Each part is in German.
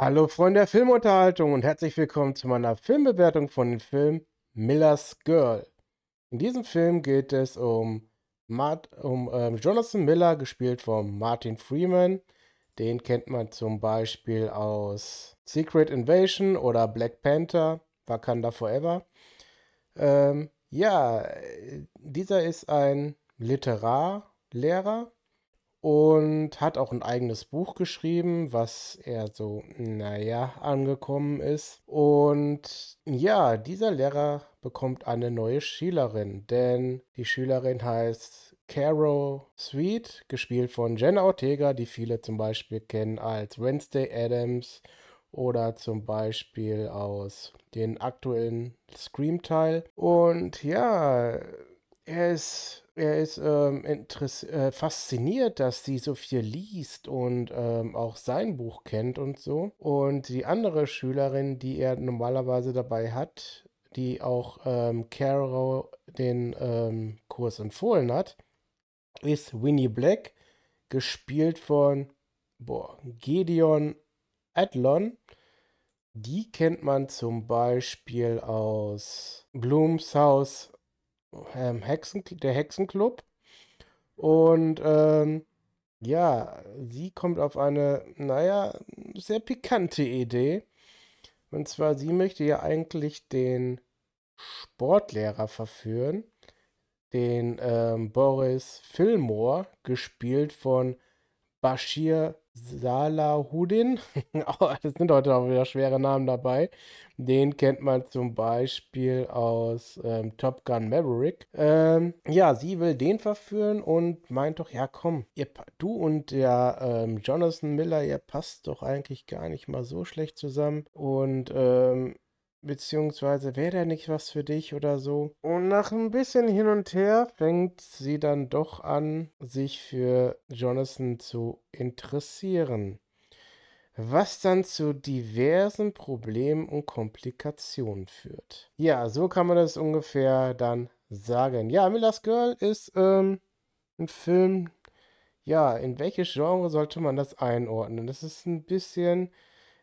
Hallo Freunde der Filmunterhaltung und herzlich willkommen zu meiner Filmbewertung von dem Film Miller's Girl. In diesem Film geht es um, Mart um äh, Jonathan Miller, gespielt von Martin Freeman. Den kennt man zum Beispiel aus Secret Invasion oder Black Panther, Wakanda Forever. Ähm, ja, äh, dieser ist ein Literarlehrer und hat auch ein eigenes Buch geschrieben, was er so, naja, angekommen ist. Und ja, dieser Lehrer bekommt eine neue Schülerin, denn die Schülerin heißt Carol Sweet, gespielt von Jenna Ortega, die viele zum Beispiel kennen als Wednesday Adams oder zum Beispiel aus den aktuellen Scream-Teil. Und ja, er ist, er ist ähm, äh, fasziniert, dass sie so viel liest und ähm, auch sein Buch kennt und so. Und die andere Schülerin, die er normalerweise dabei hat, die auch ähm, Caro den ähm, Kurs empfohlen hat, ist Winnie Black, gespielt von boah, Gedeon Adlon. Die kennt man zum Beispiel aus Blooms House ähm, Hexen, der Hexenclub. Und ähm, ja, sie kommt auf eine, naja, sehr pikante Idee. Und zwar, sie möchte ja eigentlich den Sportlehrer verführen, den ähm, Boris Fillmore, gespielt von Bashir Salahuddin, das oh, sind heute auch wieder schwere Namen dabei. Den kennt man zum Beispiel aus ähm, Top Gun Maverick. Ähm, ja, sie will den verführen und meint doch, ja komm, ihr, du und der ähm, Jonathan Miller, ihr passt doch eigentlich gar nicht mal so schlecht zusammen. Und ähm, beziehungsweise wäre da nicht was für dich oder so. Und nach ein bisschen hin und her fängt sie dann doch an, sich für Jonathan zu interessieren, was dann zu diversen Problemen und Komplikationen führt. Ja, so kann man das ungefähr dann sagen. Ja, Miller's Girl ist ähm, ein Film. Ja, in welches Genre sollte man das einordnen? Das ist ein bisschen,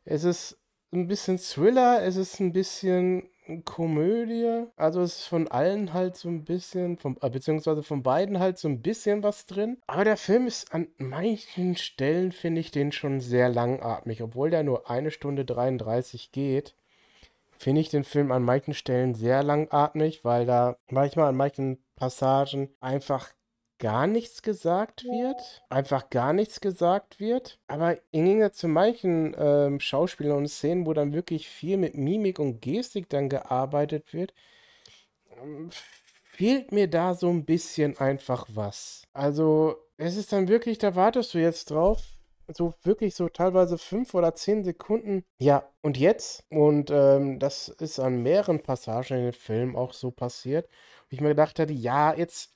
es ist ein bisschen Thriller, es ist ein bisschen Komödie. Also es ist von allen halt so ein bisschen, vom, äh, beziehungsweise von beiden halt so ein bisschen was drin. Aber der Film ist an manchen Stellen, finde ich den schon sehr langatmig. Obwohl der nur eine Stunde 33 geht, finde ich den Film an manchen Stellen sehr langatmig, weil da manchmal an manchen Passagen einfach gar nichts gesagt wird, einfach gar nichts gesagt wird. Aber in Gegensatz zu manchen ähm, Schauspielern und Szenen, wo dann wirklich viel mit Mimik und Gestik dann gearbeitet wird, ähm, fehlt mir da so ein bisschen einfach was. Also es ist dann wirklich, da wartest du jetzt drauf, so wirklich so teilweise fünf oder zehn Sekunden. Ja, und jetzt? Und ähm, das ist an mehreren Passagen in dem Film auch so passiert. Und ich mir gedacht hatte, ja, jetzt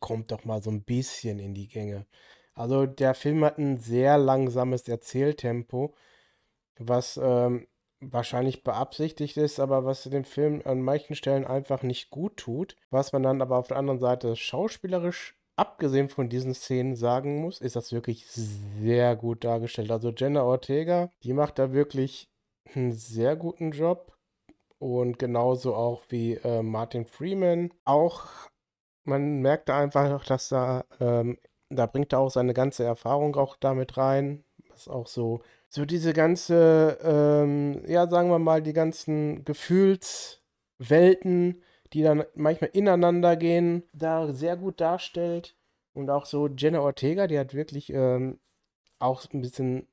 kommt doch mal so ein bisschen in die Gänge. Also der Film hat ein sehr langsames Erzähltempo, was ähm, wahrscheinlich beabsichtigt ist, aber was dem Film an manchen Stellen einfach nicht gut tut. Was man dann aber auf der anderen Seite schauspielerisch, abgesehen von diesen Szenen, sagen muss, ist das wirklich sehr gut dargestellt. Also Jenna Ortega, die macht da wirklich einen sehr guten Job. Und genauso auch wie äh, Martin Freeman. Auch man merkt da einfach noch, dass da, ähm, da bringt er auch seine ganze Erfahrung auch damit rein. Was auch so, so diese ganze, ähm, ja, sagen wir mal, die ganzen Gefühlswelten, die dann manchmal ineinander gehen, da sehr gut darstellt. Und auch so Jenna Ortega, die hat wirklich ähm, auch ein bisschen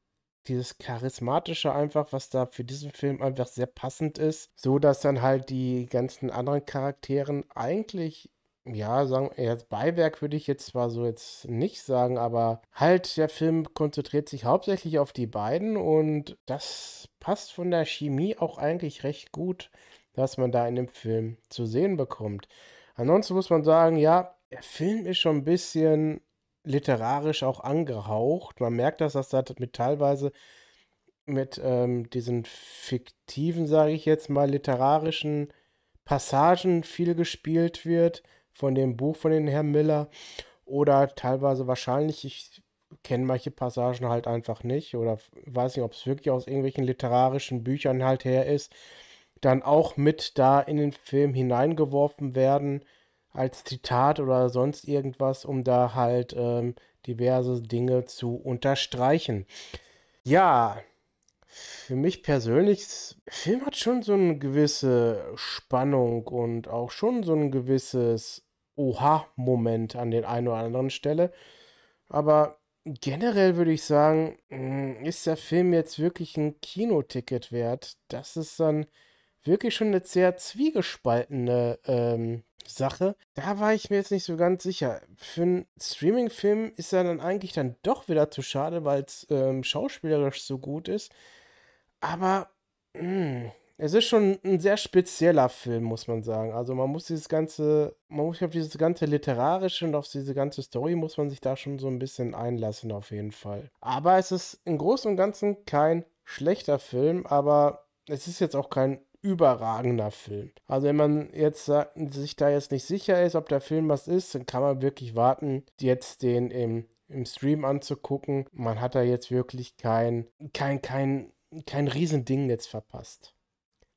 dieses charismatische einfach, was da für diesen Film einfach sehr passend ist, so dass dann halt die ganzen anderen Charakteren eigentlich ja, sagen jetzt Beiwerk würde ich jetzt zwar so jetzt nicht sagen, aber halt der Film konzentriert sich hauptsächlich auf die beiden und das passt von der Chemie auch eigentlich recht gut, was man da in dem Film zu sehen bekommt. Ansonsten muss man sagen, ja, der Film ist schon ein bisschen literarisch auch angehaucht. Man merkt, dass das mit teilweise mit ähm, diesen fiktiven, sage ich jetzt mal, literarischen Passagen viel gespielt wird von dem Buch von den Herrn Miller oder teilweise wahrscheinlich, ich kenne manche Passagen halt einfach nicht oder weiß nicht, ob es wirklich aus irgendwelchen literarischen Büchern halt her ist, dann auch mit da in den Film hineingeworfen werden als Zitat oder sonst irgendwas, um da halt ähm, diverse Dinge zu unterstreichen. Ja, für mich persönlich, Film hat schon so eine gewisse Spannung und auch schon so ein gewisses Oha-Moment an den einen oder anderen Stelle. Aber generell würde ich sagen, mm, ist der Film jetzt wirklich ein Kinoticket wert? Das ist dann wirklich schon eine sehr zwiegespaltene ähm, Sache. Da war ich mir jetzt nicht so ganz sicher. Für einen Streaming-Film ist er dann eigentlich dann doch wieder zu schade, weil es ähm, schauspielerisch so gut ist. Aber mh, mm, es ist schon ein sehr spezieller Film, muss man sagen. Also man muss dieses ganze, man muss auf dieses ganze literarische und auf diese ganze Story muss man sich da schon so ein bisschen einlassen auf jeden Fall. Aber es ist im Großen und Ganzen kein schlechter Film, aber es ist jetzt auch kein überragender Film. Also wenn man jetzt sich da jetzt nicht sicher ist, ob der Film was ist, dann kann man wirklich warten, jetzt den im, im Stream anzugucken. Man hat da jetzt wirklich kein, kein, kein, kein Riesending jetzt verpasst.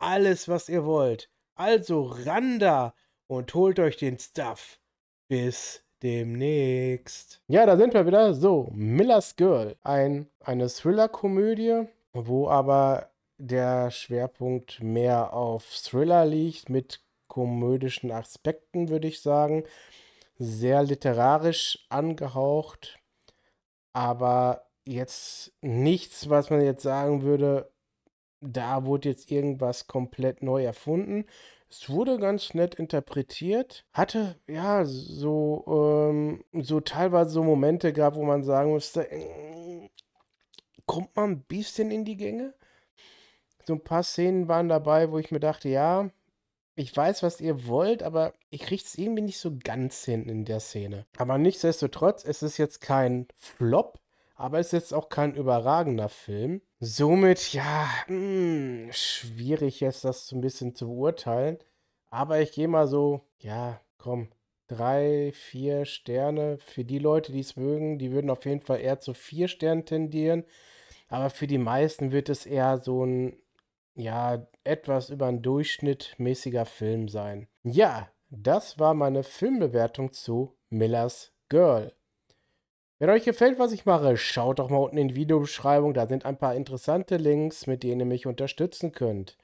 alles, was ihr wollt. Also randa und holt euch den Stuff. Bis demnächst. Ja, da sind wir wieder. So, Miller's Girl. Ein, eine Thriller-Komödie, wo aber der Schwerpunkt mehr auf Thriller liegt, mit komödischen Aspekten, würde ich sagen. Sehr literarisch angehaucht, aber jetzt nichts, was man jetzt sagen würde, da wurde jetzt irgendwas komplett neu erfunden. Es wurde ganz nett interpretiert, hatte ja so, ähm, so teilweise so Momente gab, wo man sagen musste, äh, kommt man ein bisschen in die Gänge. So ein paar Szenen waren dabei, wo ich mir dachte, ja, ich weiß, was ihr wollt, aber ich kriege es irgendwie nicht so ganz hin in der Szene. Aber nichtsdestotrotz, es ist jetzt kein Flop, aber es ist jetzt auch kein überragender Film. Somit, ja, mh, hm, schwierig jetzt das so ein bisschen zu beurteilen. Aber ich gehe mal so, ja, komm, drei, vier Sterne. Für die Leute, die es mögen, die würden auf jeden Fall eher zu vier Sternen tendieren. Aber für die meisten wird es eher so ein, ja, etwas über einen Durchschnitt mäßiger Film sein. Ja, das war meine Filmbewertung zu Millers Girl. Wenn euch gefällt, was ich mache, schaut doch mal unten in die Videobeschreibung. Da sind ein paar interessante Links, mit denen ihr mich unterstützen könnt.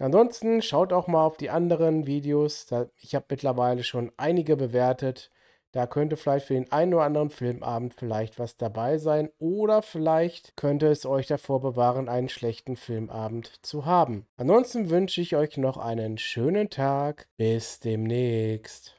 Ansonsten schaut auch mal auf die anderen Videos. ich habe mittlerweile schon einige bewertet. Da könnte vielleicht für den einen oder anderen Filmabend vielleicht was dabei sein. Oder vielleicht könnte es euch davor bewahren, einen schlechten Filmabend zu haben. Ansonsten wünsche ich euch noch einen schönen Tag. Bis demnächst.